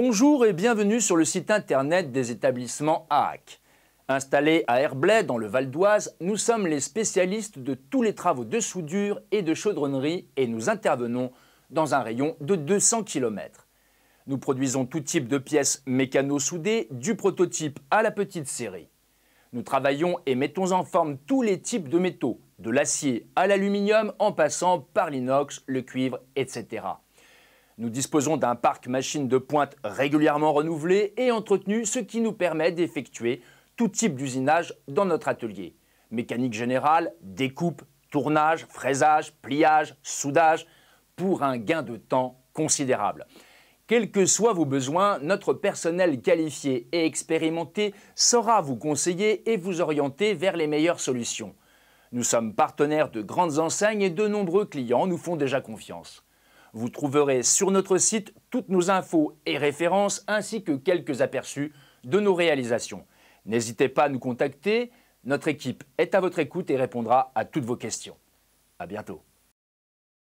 Bonjour et bienvenue sur le site internet des établissements AAC. Installés à Herblay, dans le Val d'Oise, nous sommes les spécialistes de tous les travaux de soudure et de chaudronnerie et nous intervenons dans un rayon de 200 km. Nous produisons tout type de pièces mécano-soudées, du prototype à la petite série. Nous travaillons et mettons en forme tous les types de métaux, de l'acier à l'aluminium en passant par l'inox, le cuivre, etc. Nous disposons d'un parc machine de pointe régulièrement renouvelé et entretenu, ce qui nous permet d'effectuer tout type d'usinage dans notre atelier. Mécanique générale, découpe, tournage, fraisage, pliage, soudage, pour un gain de temps considérable. Quels que soient vos besoins, notre personnel qualifié et expérimenté saura vous conseiller et vous orienter vers les meilleures solutions. Nous sommes partenaires de grandes enseignes et de nombreux clients nous font déjà confiance. Vous trouverez sur notre site toutes nos infos et références ainsi que quelques aperçus de nos réalisations. N'hésitez pas à nous contacter, notre équipe est à votre écoute et répondra à toutes vos questions. À bientôt.